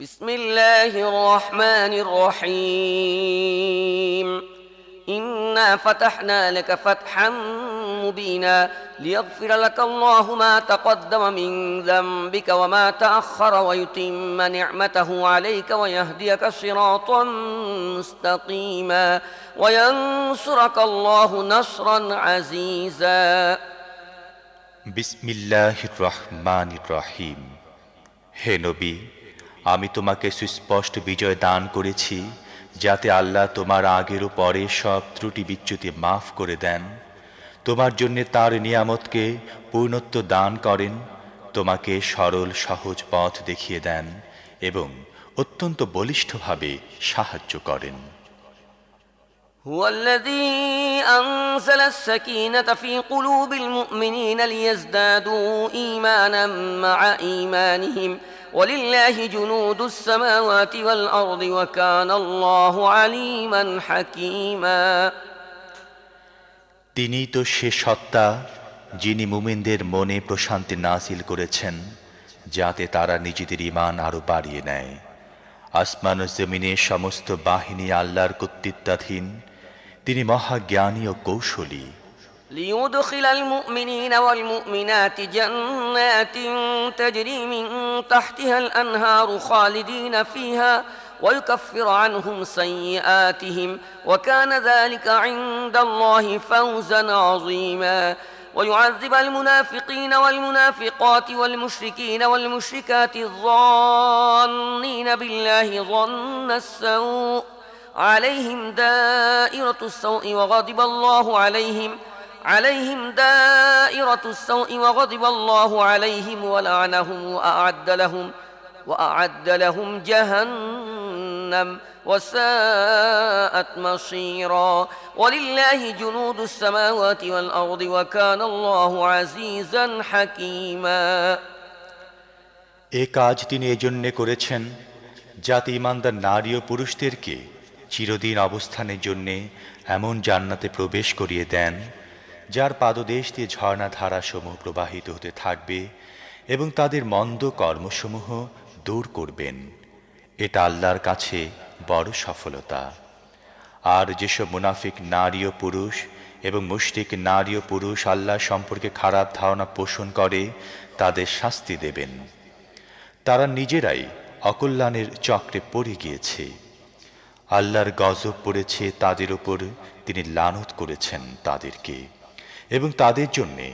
بسم الله الرحمن الرحيم إنا فتحنا لك فتحا مبينا ليغفر لك الله ما تقدم من ذنبك وما تأخر ويتم نعمته عليك ويهديك صراطا مستقيما وينصرك الله نصرا عزيزا بسم الله الرحمن الرحيم هي نبي আমি তোমাকে সুস্পষ্ট বিজয় দান করেছি যাতে আল্লাহ তোমার আগের ও পরে সব ত্রুটি বিচ্যুতি মাফ করে দেন তোমার জন্যে তার নিয়ামতকে পূর্ণত্ব দান করেন তোমাকে সরল সহজ পথ দেখিয়ে দেন এবং অত্যন্ত বলিষ্ঠভাবে সাহায্য করেন هو الذي أنزل السكينة في قلوب المؤمنين ليزدادوا إيمانا مع إيمانهم ولله جنود السماوات والأرض وكان الله عليما حكيما তিনি তো সে সত্তা যিনি মুমিনদের মনে প্রশান্তি নাসিল করেছেন যাতে তারা নিজেদের ইমান আরও বাড়িয়ে নেয় আসমান ও জমিনের সমস্ত বাহিনী আল্লাহর কর্তৃত্বাধীন তিনি মহা জ্ঞানী ও কৌশলী ليدخل المؤمنين والمؤمنات جنات تجري من تحتها الأنهار خالدين فيها ويكفر عنهم سيئاتهم وكان ذلك عند الله فوزا عظيما ويعذب المنافقين والمنافقات والمشركين والمشركات الظانين بالله ظن السوء عليهم دائرة السوء وغضب الله عليهم عليهم دائرة السوء وغضب الله عليهم ولعنهم وأعد لهم وأعد لهم جهنم وساءت مصيرا ولله جنود السماوات والأرض وكان الله عزيزا حكيما এ কাজ তিনি এজন্যে করেছেন যাতে ইমানদার নারী ও পুরুষদেরকে চিরদিন অবস্থানের জন্যে এমন জান্নাতে প্রবেশ করিয়ে দেন যার পাদদেশ দিয়ে ঝর্ণা ধারাসমূহ প্রবাহিত হতে থাকবে এবং তাদের মন্দ কর্মসমূহ দূর করবেন এটা আল্লাহর কাছে বড় সফলতা আর যেসব মুনাফিক নারী ও পুরুষ এবং মুষ্টিক নারী ও পুরুষ আল্লাহ সম্পর্কে খারাপ ধারণা পোষণ করে তাদের শাস্তি দেবেন তারা নিজেরাই অকল্যাণের চক্রে পড়ে গিয়েছে আল্লাহর গজব পড়েছে তাদের উপর তিনি লানত করেছেন তাদেরকে এবং তাদের জন্যে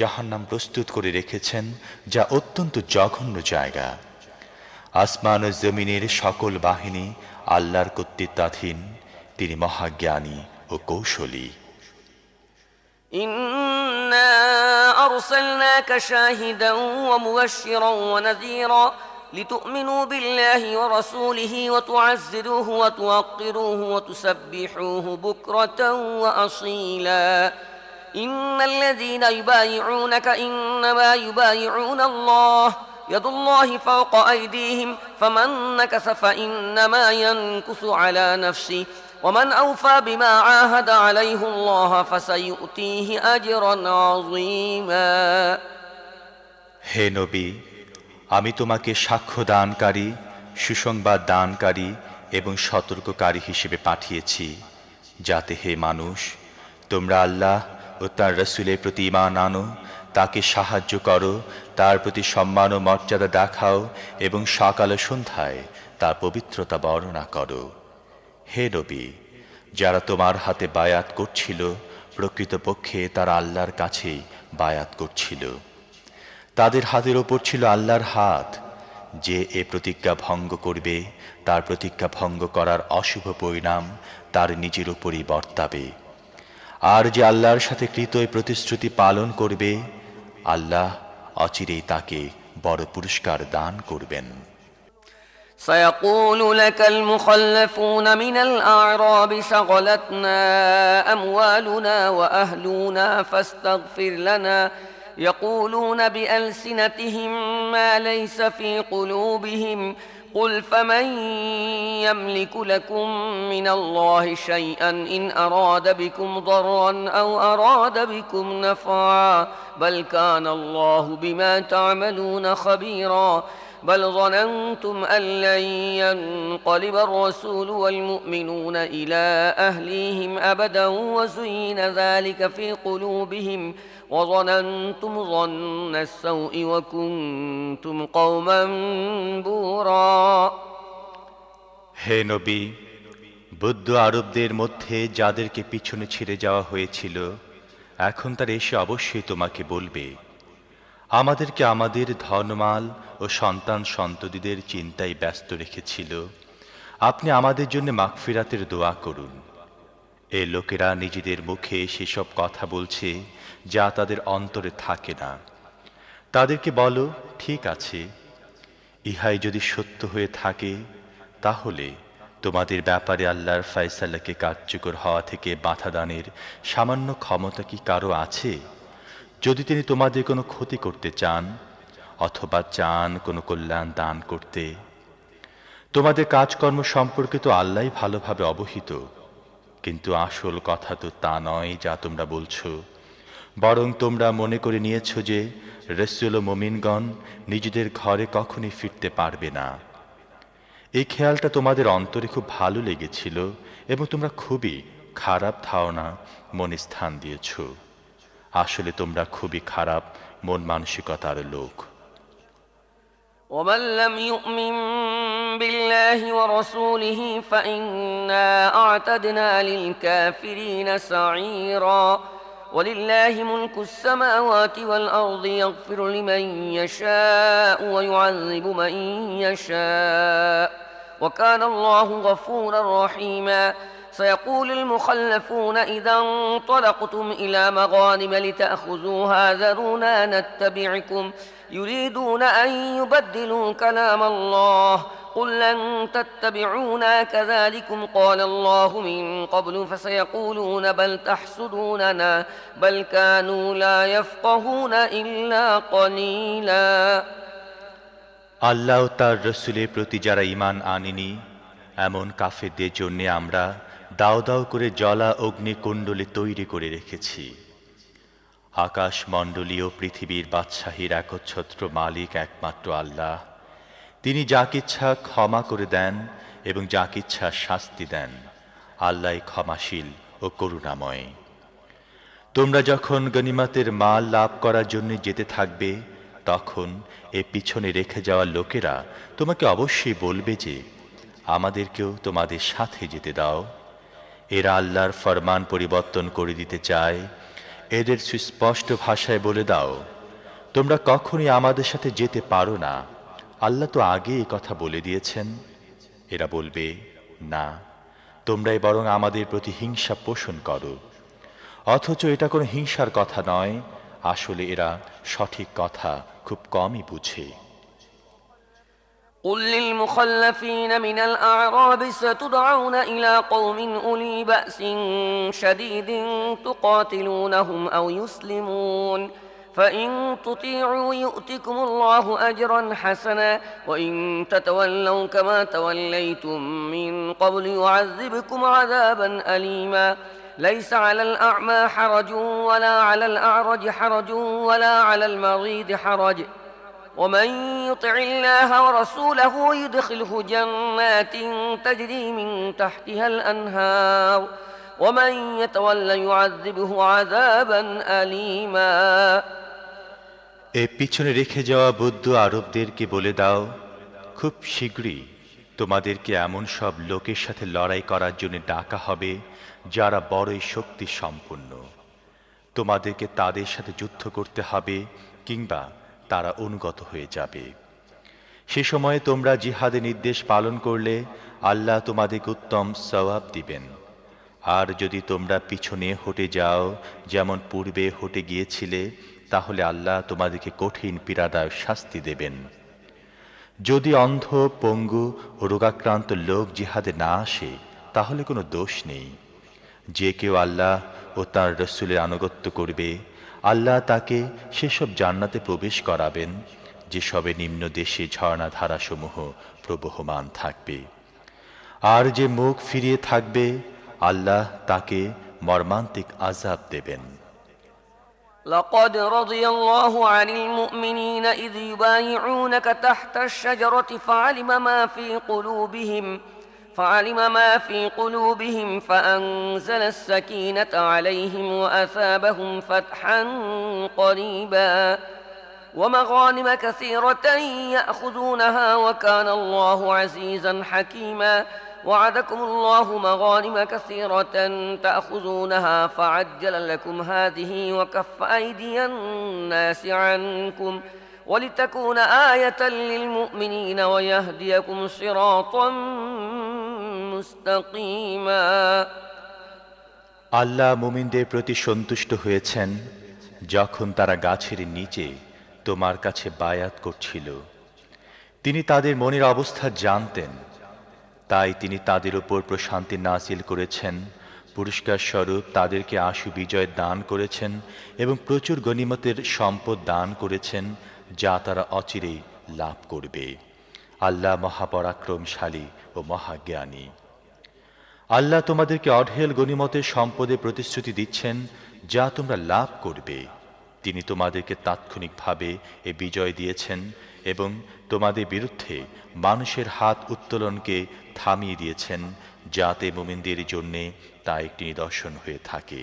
জাহান্নাম প্রস্তুত করে রেখেছেন যা অত্যন্ত জঘন্য জায়গা আসমান ও জমিনের সকল বাহিনী আল্লাহর কর্তৃত্বাধীন তিনি মহাজ্ঞানী ও কৌশলী إِنَّا أَرْسَلْنَاكَ شَاهِدًا وَمُبَشِّرًا وَنَذِيرًا لتؤمنوا بالله ورسوله وتعزروه وتوقروه وتسبحوه بكرة وأصيلا إن الذين يبايعونك إنما يبايعون الله يد الله فوق أيديهم فمن نكس فإنما ينكس على نفسه ومن أوفى بما عاهد عليه الله فسيؤتيه أجرا عظيما هي نبي আমি তোমাকে সাক্ষ্য দানকারী সুসংবাদ দানকারী এবং সতর্ককারী হিসেবে পাঠিয়েছি যাতে হে মানুষ তোমরা আল্লাহ ও তার রসুলের প্রতি ইমান আনো তাকে সাহায্য করো তার প্রতি সম্মান ও মর্যাদা দেখাও এবং সকাল সন্ধ্যায় তার পবিত্রতা বর্ণনা করো হে নবী যারা তোমার হাতে বায়াত করছিল প্রকৃতপক্ষে তারা আল্লাহর কাছেই বায়াত করছিল তাদের হাতের ওপর ছিল আল্লাহর হাত যে এ প্রতিজ্ঞা ভঙ্গ করবে তার প্রতিজ্ঞা ভঙ্গ করার অশুভ পরিণাম তার নিজের উপরই বর্তাবে আর যে আল্লাহর সাথে কৃত প্রতিশ্রুতি পালন করবে আল্লাহ অচিরেই তাকে বড় পুরস্কার দান করবেন سيقول لك المخلفون من الأعراب شغلتنا أموالنا وأهلنا فاستغفر لنا فاستغفر لنا يقولون بألسنتهم ما ليس في قلوبهم قل فمن يملك لكم من الله شيئا إن أراد بكم ضرا أو أراد بكم نفعا بل كان الله بما تعملون خبيرا بل ظننتم أن لن ينقلب الرسول والمؤمنون إلى أهليهم أبدا وزين ذلك في قلوبهم ۖ وظننتم ظن السوء وكنتم قوما بورا হে নবী বৌদ্ধ আরবদের মধ্যে যাদেরকে পিছনে ছেড়ে যাওয়া হয়েছিল এখন তার এসে অবশ্যই তোমাকে বলবে আমাদেরকে আমাদের ধনমাল ও সন্তান সন্ততিদের চিন্তায় ব্যস্ত রেখেছিল আপনি আমাদের জন্য মাগফিরাতের দোয়া করুন এ লোকেরা নিজেদের মুখে সেসব কথা বলছে যা তাদের অন্তরে থাকে না তাদেরকে বলো ঠিক আছে ইহাই যদি সত্য হয়ে থাকে তাহলে তোমাদের ব্যাপারে আল্লাহর ফয়সাল্লাকে কার্যকর হওয়া থেকে বাধাদানের সামান্য ক্ষমতা কি কারো আছে যদি তিনি তোমাদের কোনো ক্ষতি করতে চান অথবা চান কোনো কল্যাণ দান করতে তোমাদের কাজকর্ম সম্পর্কে তো আল্লাহ ভালোভাবে অবহিত কিন্তু আসল কথা তো তা নয় যা তোমরা বলছো বরং তোমরা মনে করে নিয়েছ যে রসুল মমিনগণ নিজেদের ঘরে কখনই ফিরতে পারবে না এই খেয়ালটা তোমাদের অন্তরে খুব ভালো লেগেছিল এবং তোমরা খুবই খারাপ ধারণা মনে স্থান দিয়েছ আসলে তোমরা খুবই খারাপ মন মানসিকতার লোক ومن لم يؤمن بالله ورسوله ولله ملك السماوات والأرض يغفر لمن يشاء ويعذب من يشاء وكان الله غفورا رحيما سيقول المخلفون إذا انطلقتم إلى مغانم لتأخذوها ذرونا نتبعكم يريدون أن يبدلوا كلام الله قل لن تتبعونا كذلكم قال الله من قبل فسيقولون بل تحسدوننا بل كانوا لا يفقهون إلا قليلا الله تعالى رسولي প্রতি إيمان آنيني أمون كافي কাফেরদের জন্য আমরা দাও দাও করে জলা অগ্নিকুণ্ডলে তৈরি করে রেখেছি আকাশ ও পৃথিবীর বাদশাহীর একচ্ছত্র মালিক একমাত্র আল্লাহ তিনি কিচ্ছা ক্ষমা করে দেন এবং যাকিচ্ছা শাস্তি দেন আল্লাহ ক্ষমাশীল ও করুণাময় তোমরা যখন গনিমাতের মাল লাভ করার জন্য যেতে থাকবে তখন এ পিছনে রেখে যাওয়া লোকেরা তোমাকে অবশ্যই বলবে যে আমাদেরকেও তোমাদের সাথে যেতে দাও এরা আল্লাহর ফরমান পরিবর্তন করে দিতে চায় এদের সুস্পষ্ট ভাষায় বলে দাও তোমরা কখনই আমাদের সাথে যেতে পারো না আল্লাহ তো আগে এ কথা বলে দিয়েছেন এরা বলবে না তোমরাই বরং আমাদের প্রতি হিংসা পোষণ করো অথচ এটা কোনো হিংসার কথা নয় আসলে এরা সঠিক কথা খুব কমই বুঝে قل للمخلفين من الأعراب ستدعون إلى قوم أولي بأس شديد تقاتلونهم أو يسلمون فإن تطيعوا يؤتكم الله أجرا حسنا وإن تتولوا كما توليتم من قبل يعذبكم عذابا أليما ليس على الأعمى حرج ولا على الأعرج حرج ولا على المريض حرج ومن يطع الله ورسوله يدخله جنات تجري من تحتها الأنهار ومن يتولى يعذبه عذابا أليما এ পিছনে রেখে যাওয়া বুদ্ধ আরবদেরকে বলে দাও খুব শীঘ্রই তোমাদেরকে এমন সব লোকের সাথে লড়াই করার জন্য ডাকা হবে যারা বড়ই শক্তি সম্পন্ন তোমাদেরকে তাদের সাথে যুদ্ধ করতে হবে কিংবা তারা অনুগত হয়ে যাবে সে সময়ে তোমরা জিহাদে নির্দেশ পালন করলে আল্লাহ তোমাদেরকে উত্তম সবাব দিবেন আর যদি তোমরা পিছনে হটে যাও যেমন পূর্বে হটে গিয়েছিলে তাহলে আল্লাহ তোমাদেরকে কঠিন পীড়াদায় শাস্তি দেবেন যদি অন্ধ পঙ্গু রোগাক্রান্ত লোক জিহাদে না আসে তাহলে কোনো দোষ নেই যে কেউ আল্লাহ ও তাঁর রসুলের আনুগত্য করবে আল্লাহ তাকে সেসব জান্নাতে প্রবেশ করাবেন যেসবে নিম্ন দেশে ঝর্ণাধারাসমূহ প্রবহমান থাকবে আর যে মুখ ফিরিয়ে থাকবে আল্লাহ তাকে মর্মান্তিক আজাব দেবেন لقد رضي الله عن المؤمنين إذ يبايعونك تحت الشجرة فعلم ما في قلوبهم فعلم فعلم ما في قلوبهم فأنزل السكينة عليهم وأثابهم فتحا قريبا ومغانم كثيرة يأخذونها وكان الله عزيزا حكيما وعدكم الله مغانم كثيرة تأخذونها فعجل لكم هذه وكف أيدي الناس عنكم ولتكون آية للمؤمنين ويهديكم صراطا আল্লাহ মুমিনদের প্রতি সন্তুষ্ট হয়েছেন যখন তারা গাছের নিচে তোমার কাছে বায়াত করছিল তিনি তাদের মনের অবস্থা জানতেন তাই তিনি তাদের উপর প্রশান্তি নাসিল করেছেন পুরস্কার স্বরূপ তাদেরকে আশু বিজয় দান করেছেন এবং প্রচুর গণিমতের সম্পদ দান করেছেন যা তারা অচিরেই লাভ করবে আল্লাহ মহাপরাক্রমশালী ও মহাজ্ঞানী আল্লাহ তোমাদেরকে অঢেল গণিমতের সম্পদে প্রতিশ্রুতি দিচ্ছেন যা তোমরা লাভ করবে তিনি তোমাদেরকে তাৎক্ষণিকভাবে এ বিজয় দিয়েছেন এবং তোমাদের বিরুদ্ধে মানুষের হাত উত্তোলনকে থামিয়ে দিয়েছেন যাতে মোমিনদের জন্যে তা একটি নিদর্শন হয়ে থাকে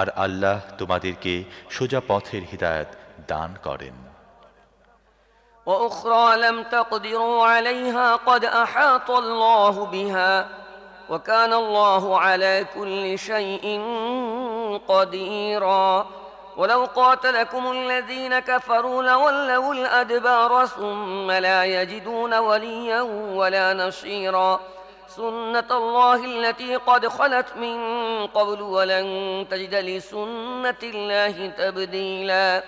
আর আল্লাহ তোমাদেরকে সোজা পথের হৃদায়ত দান করেন وَأُخْرَى لَمْ تَقْدِرُوا عَلَيْهَا قَدْ أَحَاطَ اللَّهُ بِهَا وكان الله على كل شيء قديرا ولو قاتلكم الذين كفروا لولوا الأدبار ثم لا يجدون وليا ولا نصيرا سنة الله التي قد خلت من قبل ولن تجد لسنة الله تبديلاً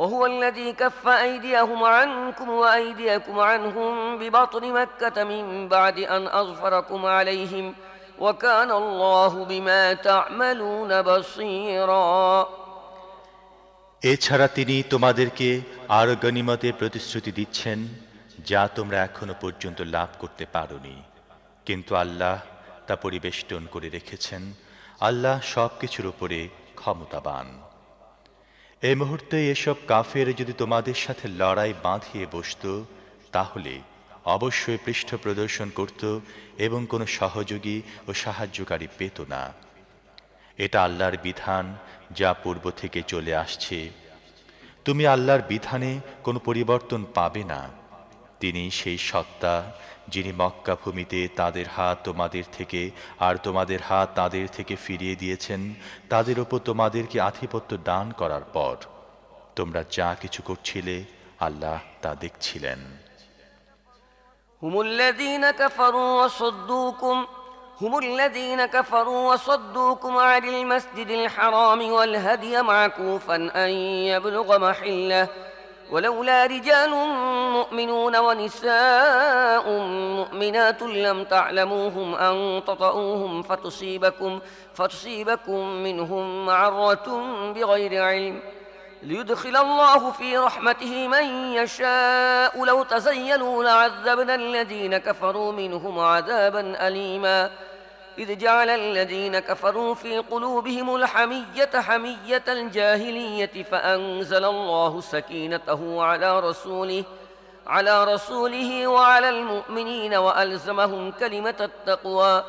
وهو الذي كف أيديهم عنكم وأيديكم عنهم ببطن مكة من بعد أن أظفركم عليهم وكان الله بما تعملون بصيرا এছাড়া তিনি তোমাদেরকে আরো গনিমতে প্রতিশ্রুতি দিচ্ছেন যা তোমরা এখনো পর্যন্ত লাভ করতে পারনি কিন্তু আল্লাহ তা পরিবেষ্টন করে রেখেছেন আল্লাহ সব কিছুর উপরে ক্ষমতাবান এই মুহূর্তে এসব কাফের যদি তোমাদের সাথে লড়াই বাঁধিয়ে বসত তাহলে অবশ্যই পৃষ্ঠ প্রদর্শন করত এবং কোনো সহযোগী ও সাহায্যকারী পেত না এটা আল্লাহর বিধান যা পূর্ব থেকে চলে আসছে তুমি আল্লাহর বিধানে কোনো পরিবর্তন পাবে না তিনি সেই সত্তা যিনি মক্কা ভূমিতে তাদের হাত তোমাদের থেকে আর তোমাদের হাত তাদের থেকে ফিরিয়ে দিয়েছেন তাদের ওপর তোমাদেরকে আধিপত্য দান করার পর তোমরা যা কিছু করছিলে আল্লাহ তা দেখছিলেন هم الذين كفروا وصدوكم عن المسجد الحرام والهدي معكوفا أن يبلغ محله ولولا رجال مؤمنون ونساء مؤمنات لم تعلموهم أن تطؤوهم فتصيبكم, فتصيبكم منهم معرة بغير علم ليدخل الله في رحمته من يشاء لو تزينوا لعذبنا الذين كفروا منهم عذابا أليماً إذ جعل الذين كفروا في قلوبهم الحمية حمية الجاهلية فأنزل الله سكينته على رسوله على رسوله وعلى المؤمنين وألزمهم كلمة التقوى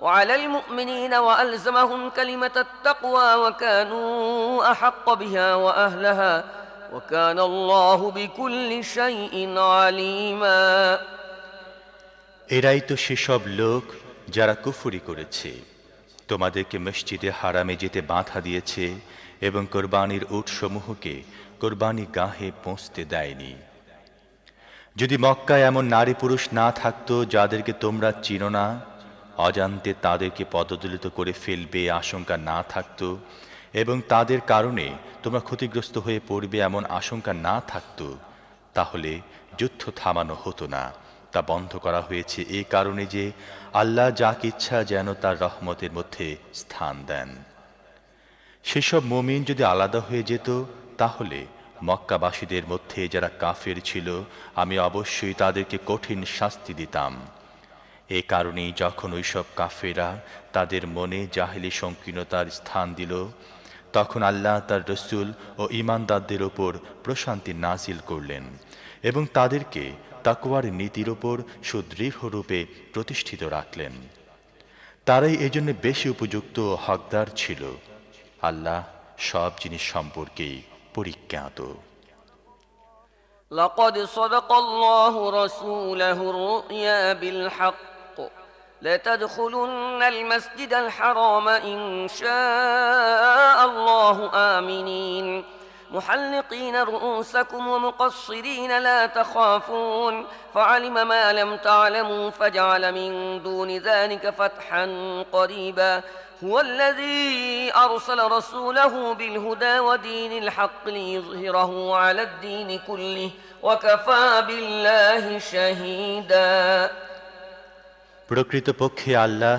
وعلى المؤمنين وألزمهم كلمة التقوى وكانوا أحق بها وأهلها وكان الله بكل شيء عليما إرأيت شيشوب لوك যারা কুফুরি করেছে তোমাদেরকে মসজিদে হারামে যেতে বাধা দিয়েছে এবং কোরবানির উটসমূহকে কোরবানি গাহে পৌঁছতে দেয়নি যদি মক্কায় এমন নারী পুরুষ না থাকতো যাদেরকে তোমরা চিনো না অজান্তে তাদেরকে পদদলিত করে ফেলবে আশঙ্কা না থাকত এবং তাদের কারণে তোমরা ক্ষতিগ্রস্ত হয়ে পড়বে এমন আশঙ্কা না থাকত তাহলে যুদ্ধ থামানো হতো না তা বন্ধ করা হয়েছে এ কারণে যে আল্লাহ যাক ইচ্ছা যেন তার রহমতের মধ্যে স্থান দেন সেসব মমিন যদি আলাদা হয়ে যেত তাহলে মক্কাবাসীদের মধ্যে যারা কাফের ছিল আমি অবশ্যই তাদেরকে কঠিন শাস্তি দিতাম এ কারণেই যখন ওইসব কাফেরা তাদের মনে জাহেলি সংকীর্ণতার স্থান দিল তখন আল্লাহ তার রসুল ও ইমানদারদের ওপর প্রশান্তি নাজিল করলেন এবং তাদেরকে তাকুয়ার নীতির ওপর সুদৃঢ়রূপে প্রতিষ্ঠিত রাখলেন তারাই এজন্য বেশি উপযুক্ত হকদার ছিল আল্লাহ সব জিনিস সম্পর্কেই পরিজ্ঞাত لقد صدق الله رسوله الرؤيا بالحق لتدخلن المسجد الحرام إن شاء الله آمنين محلقين رؤوسكم ومقصرين لا تخافون فعلم ما لم تعلموا فجعل من دون ذلك فتحا قريبا هو الذي أرسل رسوله بالهدى ودين الحق ليظهره على الدين كله وكفى بالله شهيدا প্রকৃতপক্ষে আল্লাহ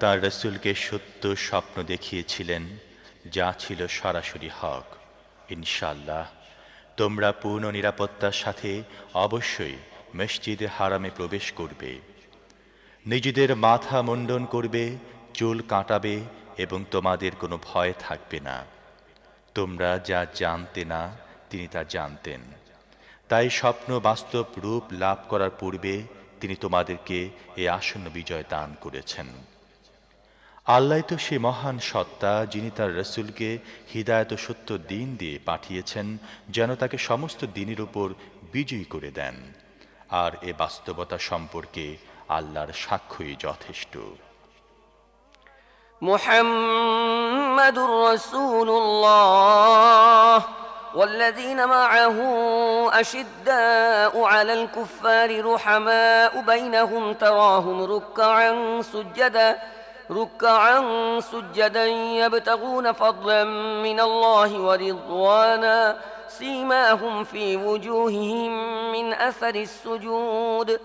তার রসুলকে সত্য স্বপ্ন দেখিয়েছিলেন যা ছিল সরাসরি হক ইনশাল্লাহ তোমরা পূর্ণ নিরাপত্তার সাথে অবশ্যই মসজিদ হারামে প্রবেশ করবে নিজেদের মাথা মুন্ডন করবে চুল কাটাবে এবং তোমাদের কোনো ভয় থাকবে না তোমরা যা জানতে না তিনি তা জানতেন তাই স্বপ্ন বাস্তব রূপ লাভ করার পূর্বে তিনি তোমাদেরকে এই আসন্ন বিজয় দান করেছেন আল্লাহ তো সে মহান সত্তা যিনি তার রসুলকে হৃদায়ত সত্য দিন দিয়ে পাঠিয়েছেন যেন তাকে সমস্ত দিনের উপর বিজয়ী করে দেন আর এ বাস্তবতা সম্পর্কে আল্লাহর সাক্ষ্যই যথেষ্ট মুহাম্মাদুর রাসূলুল্লাহ والذين معه أشداء على الكفار رحماء بينهم تراهم ركعا سجداً ركعا سجدا يبتغون فضلا من الله ورضوانا سيماهم في وجوههم من أثر السجود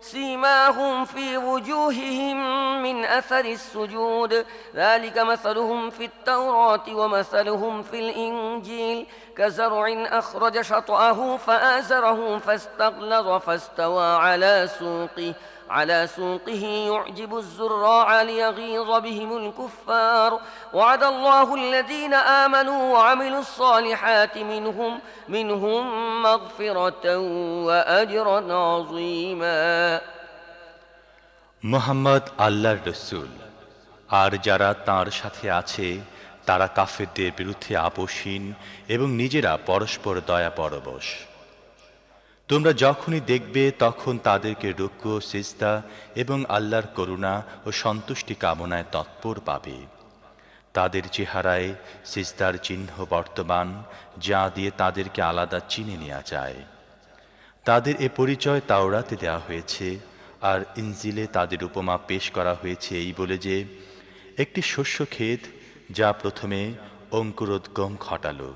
سيماهم في وجوههم من أثر السجود ذلك مثلهم في التوراة ومثلهم في الإنجيل كزرع أخرج شطأه فآزره فاستغلظ فاستوى على سوقه على سوقه يعجب الزراع ليغيظ بهم الكفار وعد الله الذين آمنوا وعملوا الصالحات منهم منهم مغفرة وأجرا عظيما محمد الله الرسول আর যারা তার সাথে আছে তারা কাফেরদের বিরুদ্ধে আপোষহীন এবং নিজেরা পরস্পর দয়া পরবশ তোমরা যখনই দেখবে তখন তাদেরকে রুক্ষ সিস্তা এবং আল্লাহর করুণা ও সন্তুষ্টি কামনায় তৎপর পাবে তাদের চেহারায় সিস্তার চিহ্ন বর্তমান যা দিয়ে তাদেরকে আলাদা চিনে নেওয়া যায় তাদের এ পরিচয় তাওরাতে দেওয়া হয়েছে আর ইনজিলে তাদের উপমা পেশ করা হয়েছে এই বলে যে একটি শস্য ক্ষেত যা প্রথমে অঙ্কুরোদ্গম ঘটালো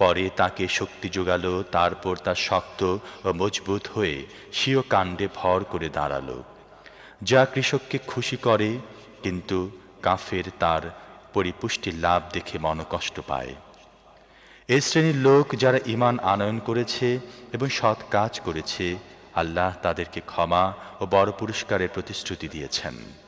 পরে তাকে শক্তি যোগাল তারপর তা শক্ত ও মজবুত হয়ে স্বীয় কাণ্ডে ভর করে দাঁড়াল যা কৃষককে খুশি করে কিন্তু কাফের তার পরিপুষ্টি লাভ দেখে মনকষ্ট পায় এ শ্রেণীর লোক যারা ইমান আনয়ন করেছে এবং সৎ কাজ করেছে আল্লাহ তাদেরকে ক্ষমা ও বড় পুরস্কারের প্রতিশ্রুতি দিয়েছেন